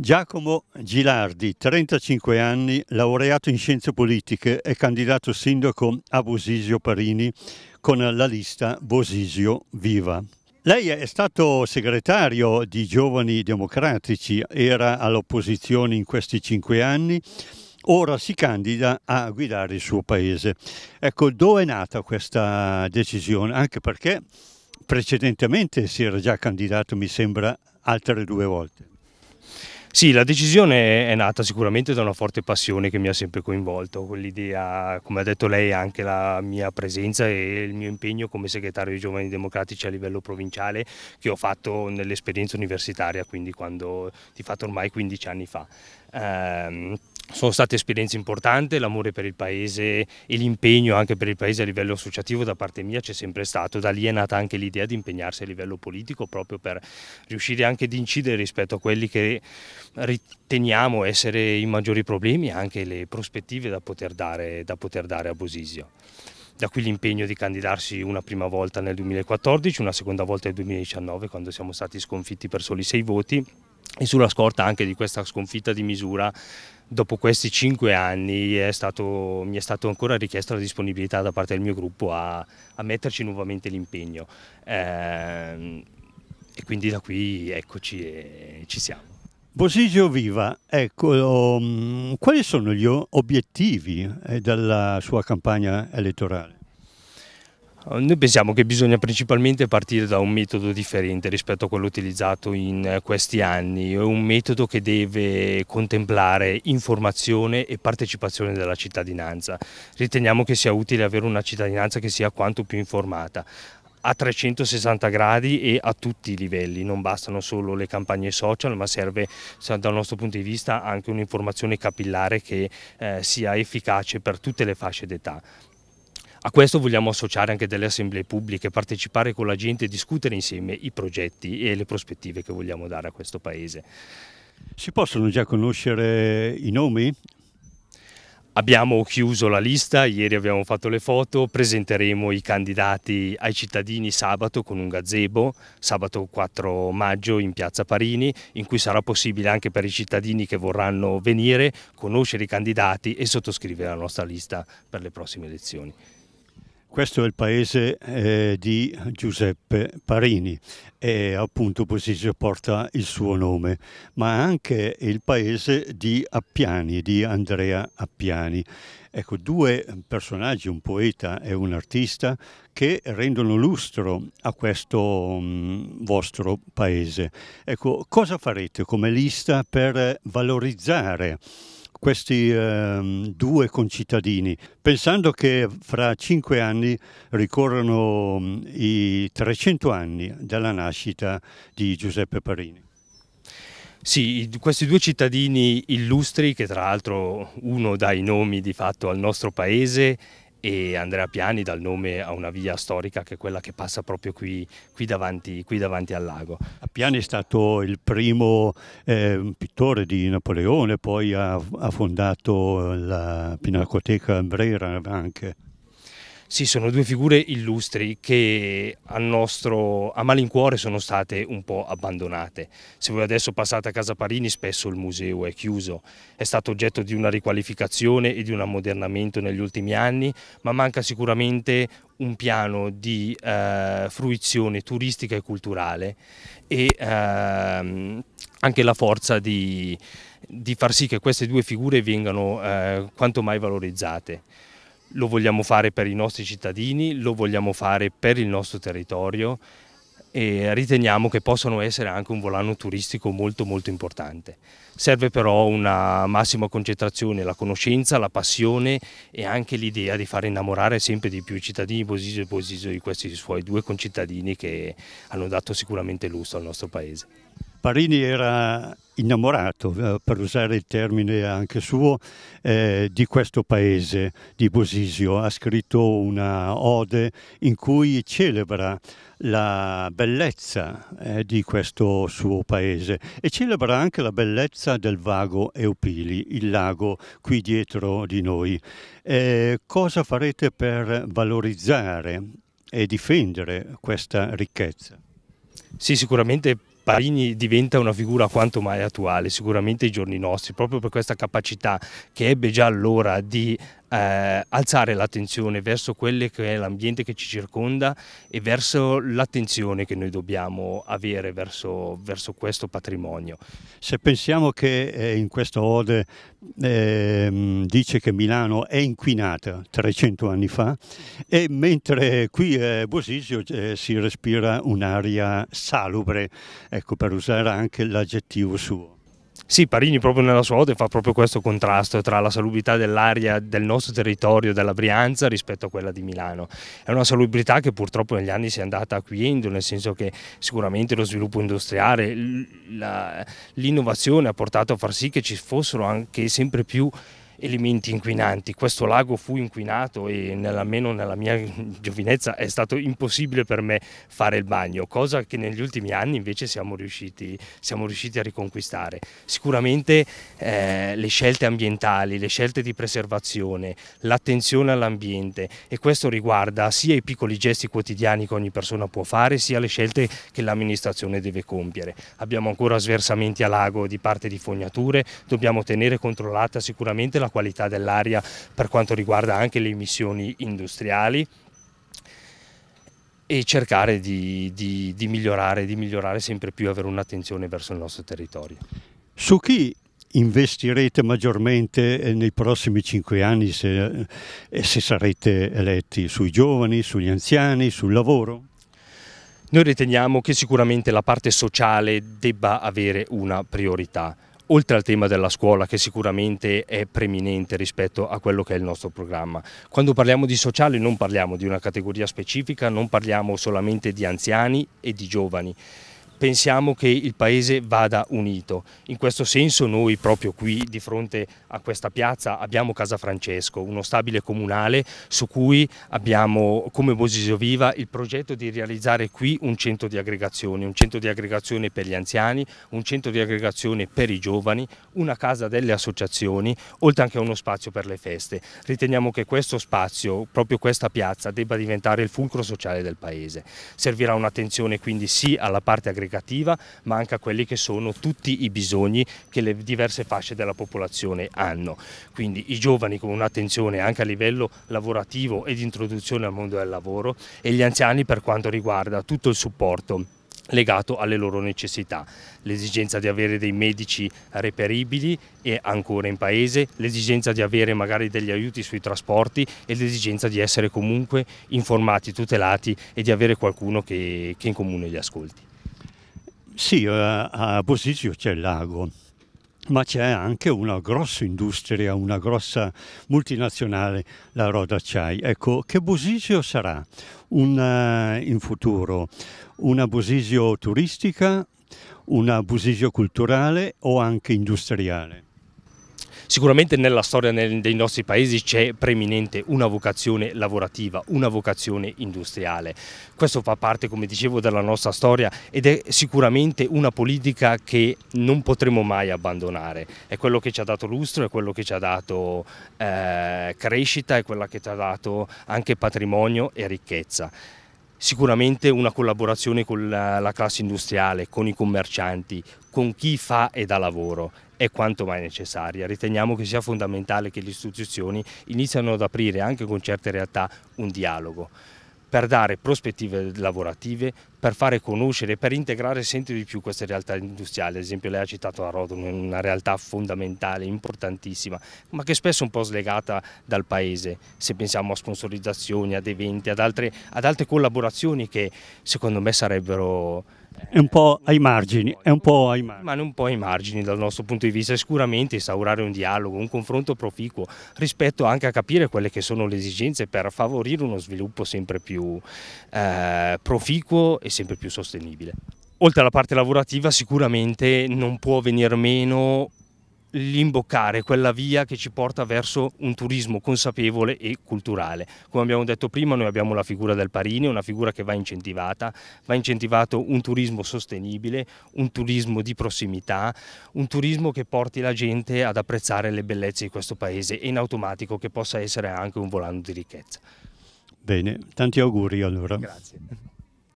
Giacomo Gilardi, 35 anni, laureato in scienze politiche e candidato sindaco a Bosisio Parini con la lista Bosisio Viva. Lei è stato segretario di Giovani Democratici, era all'opposizione in questi cinque anni, ora si candida a guidare il suo paese. Ecco, dove è nata questa decisione? Anche perché precedentemente si era già candidato, mi sembra, altre due volte. Sì, la decisione è nata sicuramente da una forte passione che mi ha sempre coinvolto, quell'idea, come ha detto lei, anche la mia presenza e il mio impegno come segretario dei giovani democratici a livello provinciale che ho fatto nell'esperienza universitaria, quindi quando, di fatto ormai 15 anni fa. Ehm, sono state esperienze importanti, l'amore per il paese e l'impegno anche per il paese a livello associativo da parte mia c'è sempre stato, da lì è nata anche l'idea di impegnarsi a livello politico proprio per riuscire anche ad incidere rispetto a quelli che riteniamo essere i maggiori problemi e anche le prospettive da poter dare, da poter dare a Bosisio da qui l'impegno di candidarsi una prima volta nel 2014, una seconda volta nel 2019 quando siamo stati sconfitti per soli sei voti e sulla scorta anche di questa sconfitta di misura dopo questi cinque anni è stato, mi è stata ancora richiesta la disponibilità da parte del mio gruppo a, a metterci nuovamente l'impegno ehm, e quindi da qui eccoci e ci siamo. Bosigio Viva, ecco, um, quali sono gli obiettivi eh, della sua campagna elettorale? Eh, noi pensiamo che bisogna principalmente partire da un metodo differente rispetto a quello utilizzato in eh, questi anni, un metodo che deve contemplare informazione e partecipazione della cittadinanza. Riteniamo che sia utile avere una cittadinanza che sia quanto più informata a 360 gradi e a tutti i livelli, non bastano solo le campagne social ma serve dal nostro punto di vista anche un'informazione capillare che eh, sia efficace per tutte le fasce d'età. A questo vogliamo associare anche delle assemblee pubbliche, partecipare con la gente e discutere insieme i progetti e le prospettive che vogliamo dare a questo Paese. Si possono già conoscere i nomi? Abbiamo chiuso la lista, ieri abbiamo fatto le foto, presenteremo i candidati ai cittadini sabato con un gazebo, sabato 4 maggio in piazza Parini, in cui sarà possibile anche per i cittadini che vorranno venire conoscere i candidati e sottoscrivere la nostra lista per le prossime elezioni. Questo è il paese eh, di Giuseppe Parini e appunto Posisio porta il suo nome, ma anche il paese di Appiani, di Andrea Appiani. Ecco, due personaggi, un poeta e un artista, che rendono lustro a questo mh, mm, vostro paese. Ecco, cosa farete come lista per valorizzare? questi eh, due concittadini, pensando che fra cinque anni ricorrono i 300 anni dalla nascita di Giuseppe Parini. Sì, questi due cittadini illustri, che tra l'altro uno dà i nomi di fatto al nostro paese e Andrea Piani dà il nome a una via storica che è quella che passa proprio qui, qui, davanti, qui davanti, al lago. Piani è stato il primo eh, pittore di Napoleone, poi ha, ha fondato la Pinacoteca Brera anche. Sì, sono due figure illustri che a, nostro, a malincuore sono state un po' abbandonate. Se voi adesso passate a Casa Parini spesso il museo è chiuso, è stato oggetto di una riqualificazione e di un ammodernamento negli ultimi anni, ma manca sicuramente un piano di eh, fruizione turistica e culturale e ehm, anche la forza di, di, far sì che queste due figure vengano eh, quanto mai valorizzate lo vogliamo fare per i nostri cittadini, lo vogliamo fare per il nostro territorio e riteniamo che possano essere anche un volano turistico molto molto importante. Serve però una massima concentrazione, la conoscenza, la passione e anche l'idea di far innamorare sempre di più i cittadini Bosiso e Bosiso di questi suoi due concittadini che hanno dato sicuramente lustro al nostro paese. Parini era innamorato, eh, per usare il termine anche suo, eh, di questo paese di Bosisio. Ha scritto una ode in cui celebra la bellezza eh, di questo suo paese e celebra anche la bellezza del vago Eupili, il lago qui dietro di noi. Eh, cosa farete per valorizzare e difendere questa ricchezza? Sì, sicuramente Parini diventa una figura quanto mai attuale, sicuramente ai giorni nostri, proprio per questa capacità che ebbe già allora di eh, alzare l'attenzione verso quello che è l'ambiente che ci circonda e verso l'attenzione che noi dobbiamo avere verso, verso questo patrimonio. Se pensiamo che eh, in questa ode eh, dice che Milano è inquinata 300 anni fa e mentre qui a eh, Bosisio eh, si respira un'aria salubre, ecco per usare anche l'aggettivo suo. Sì, Parigni proprio nella sua ode fa proprio questo contrasto tra la salubrità dell'aria del nostro territorio, della Brianza, rispetto a quella di Milano. È una salubrità che purtroppo negli anni si è andata acquisendo, nel senso che sicuramente lo sviluppo industriale, l'innovazione ha portato a far sì che ci fossero anche sempre più elementi inquinanti. Questo lago fu inquinato e nella, almeno nella mia giovinezza è stato impossibile per me fare il bagno, cosa che negli ultimi anni invece siamo riusciti, siamo riusciti a riconquistare. Sicuramente eh, le scelte ambientali, le scelte di preservazione, l'attenzione all'ambiente e questo riguarda sia i piccoli gesti quotidiani che ogni persona può fare, sia le scelte che l'amministrazione deve compiere. Abbiamo ancora sversamenti a lago di parte di fognature, dobbiamo tenere controllata sicuramente la la qualità dell'aria per quanto riguarda anche le emissioni industriali e cercare di, di, di migliorare, di migliorare sempre più, avere un'attenzione verso il nostro territorio. Su chi investirete maggiormente eh, nei prossimi cinque anni se, eh, se, sarete eletti sui giovani, sugli anziani, sul lavoro? Noi riteniamo che sicuramente la parte sociale debba avere una priorità oltre al tema della scuola che sicuramente è preminente rispetto a quello che è il nostro programma. Quando parliamo di sociale non parliamo di una categoria specifica, non parliamo solamente di anziani e di giovani, pensiamo che il Paese vada unito. In questo senso noi proprio qui di fronte a questa piazza abbiamo Casa Francesco, uno stabile comunale su cui abbiamo come Bosisio Viva il progetto di realizzare qui un centro di aggregazione, un centro di aggregazione per gli anziani, un centro di aggregazione per i giovani, una casa delle associazioni, oltre anche a uno spazio per le feste. Riteniamo che questo spazio, proprio questa piazza, debba diventare il fulcro sociale del Paese. Servirà un'attenzione quindi sì alla parte aggregazione, aggregativa, ma anche a quelli che sono tutti i bisogni che le diverse fasce della popolazione hanno. Quindi i giovani con un'attenzione anche a livello lavorativo e di introduzione al mondo del lavoro e gli anziani per quanto riguarda tutto il supporto legato alle loro necessità, l'esigenza di avere dei medici reperibili e ancora in paese, l'esigenza di avere magari degli aiuti sui trasporti e l'esigenza di essere comunque informati, tutelati e di avere qualcuno che, che in comune li ascolti. Sì, eh, a Bosisio c'è il lago, ma c'è anche una grossa industria, una grossa multinazionale, la Rodacciai. Ecco, che Bosisio sarà una, eh, in futuro? Una Bosisio turistica, una Bosisio culturale o anche industriale? Sicuramente nella storia dei nostri paesi c'è preeminente una vocazione lavorativa, una vocazione industriale. Questo fa parte, come dicevo, della nostra storia ed è sicuramente una politica che non potremo mai abbandonare. È quello che ci ha dato lustro, è quello che ci ha dato eh, crescita, è quella che ci ha dato anche patrimonio e ricchezza sicuramente una collaborazione con la, la, classe industriale, con i commercianti, con chi fa e dà lavoro è quanto mai necessaria. Riteniamo che sia fondamentale che le istituzioni iniziano ad aprire anche con certe realtà un dialogo per dare prospettive lavorative, per fare conoscere, per integrare sempre di più queste realtà industriali. Ad esempio lei ha citato la Rodon, una realtà fondamentale, importantissima, ma che spesso è un po' slegata dal paese, se pensiamo a sponsorizzazioni, ad eventi, ad altre, ad altre collaborazioni che secondo me sarebbero è un po' ai margini, è un po' ai margini. Ma non un po' ai margini dal nostro punto di vista, sicuramente instaurare un dialogo, un confronto proficuo rispetto anche a capire quelle che sono le esigenze per favorire uno sviluppo sempre più eh, proficuo e sempre più sostenibile. Oltre alla parte lavorativa sicuramente non può venir meno l'imboccare, quella via che ci porta verso un turismo consapevole e culturale. Come abbiamo detto prima, noi abbiamo la figura del Parini, una figura che va incentivata, va incentivato un turismo sostenibile, un turismo di prossimità, un turismo che porti la gente ad apprezzare le bellezze di questo paese e in automatico che possa essere anche un volano di ricchezza. Bene, tanti auguri allora. Grazie.